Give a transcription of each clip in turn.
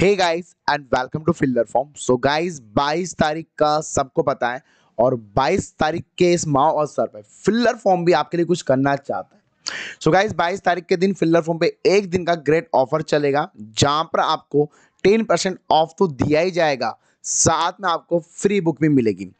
hey guys and welcome to fielder form so guys 22 तारीख का सबको पता है और 22 तारीख के इस माओ अवसर पर फिल्डर फॉर्म भी आपके लिए कुछ करना चाहता है सो गाइस 22 तारीख के दिन फिल्डर फॉर्म पे एक दिन का ग्रेट ऑफर चलेगा जहां पर आपको 10 परसेंट ऑफ तो दिया ही जाएगा साथ में आपको फ्री बुक भी मिलेगी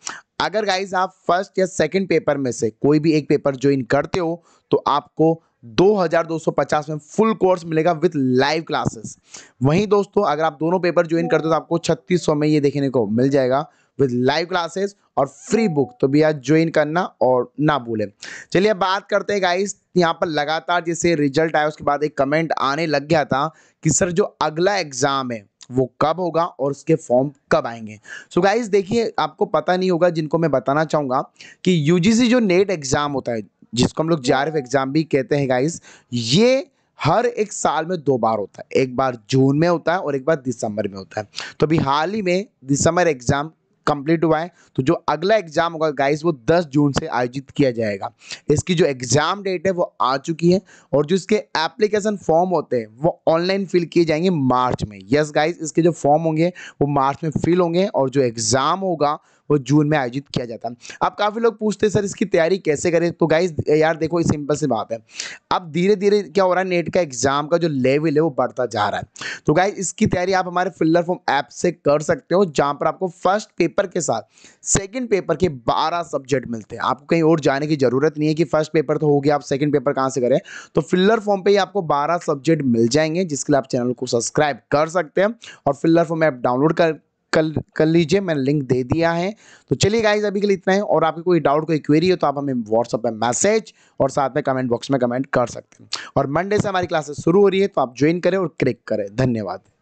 अगर गाइज आप फर्स्ट या सेकेंड पेपर में से कोई भी एक पेपर ज्वाइन करते हो तो आपको 2250 में फुल कोर्स मिलेगा विद लाइव क्लासेस वहीं दोस्तों अगर आप दोनों पेपर ज्वाइन करते हो तो आपको 3600 में ये देखने को मिल जाएगा विद लाइव क्लासेस और फ्री बुक तो भैया ज्वाइन करना और ना भूलें चलिए अब बात करते हैं गाइस यहाँ पर लगातार जैसे रिजल्ट आया उसके बाद एक कमेंट आने लग गया था कि सर जो अगला एग्ज़ाम है वो कब होगा और उसके फॉर्म कब आएंगे सो गाइज गाइस देखिए आपको पता नहीं होगा जिनको मैं बताना चाहूँगा कि यूजीसी जो नेट एग्ज़ाम होता है जिसको हम लोग जे एग्ज़ाम भी कहते हैं गाइस ये हर एक साल में दो बार होता है एक बार जून में होता है और एक बार दिसंबर में होता है तो अभी हाल ही में दिसंबर एग्ज़ाम कंप्लीट हुआ है तो जो अगला एग्ज़ाम होगा गाइस वो 10 जून से आयोजित किया जाएगा इसकी जो एग्ज़ाम डेट है वो आ चुकी है और जो इसके एप्लीकेशन फॉर्म होते हैं वो ऑनलाइन फिल किए जाएंगे मार्च में यस yes गाइस इसके जो फॉर्म होंगे वो मार्च में फिल होंगे और जो एग्ज़ाम होगा वो जून में आयोजित किया जाता है अब काफ़ी लोग पूछते हैं सर इसकी तैयारी कैसे करें तो गाइज यार देखो सिंपल सी बात है अब धीरे धीरे क्या हो रहा है नेट का एग्ज़ाम का जो लेवल है वो बढ़ता जा रहा है तो गाइज इसकी तैयारी आप हमारे फिल्लर फॉर्म ऐप से कर सकते हो जहाँ पर आपको फर्स्ट पेपर के साथ सेकेंड पेपर के बारह सब्जेक्ट मिलते हैं आपको कहीं और जाने की ज़रूरत नहीं है कि फर्स्ट पेपर तो हो गया आप सेकेंड पेपर कहाँ से करें तो फिल्लर फॉर्म पर ही आपको बारह सब्जेक्ट मिल जाएंगे जिसके लिए आप चैनल को सब्सक्राइब कर सकते हैं और फिल्लर फॉर्म ऐप डाउनलोड कर कल कर लीजिए मैंने लिंक दे दिया है तो चलिए गाइज अभी के लिए इतना है और आपकी कोई डाउट कोई क्वेरी हो तो आप हमें व्हाट्सअप पर मैसेज और साथ में कमेंट बॉक्स में कमेंट कर सकते हैं और मंडे से हमारी क्लासेस शुरू हो रही है तो आप ज्वाइन करें और क्लिक करें धन्यवाद